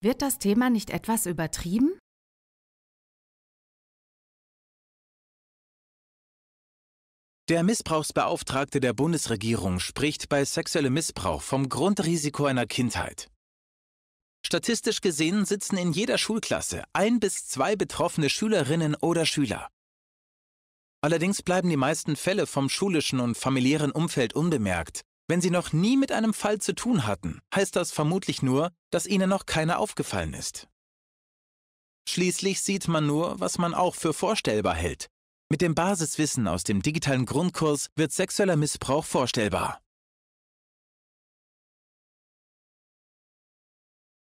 Wird das Thema nicht etwas übertrieben? Der Missbrauchsbeauftragte der Bundesregierung spricht bei sexuellem Missbrauch vom Grundrisiko einer Kindheit. Statistisch gesehen sitzen in jeder Schulklasse ein bis zwei betroffene Schülerinnen oder Schüler. Allerdings bleiben die meisten Fälle vom schulischen und familiären Umfeld unbemerkt wenn Sie noch nie mit einem Fall zu tun hatten, heißt das vermutlich nur, dass Ihnen noch keiner aufgefallen ist. Schließlich sieht man nur, was man auch für vorstellbar hält. Mit dem Basiswissen aus dem digitalen Grundkurs wird sexueller Missbrauch vorstellbar.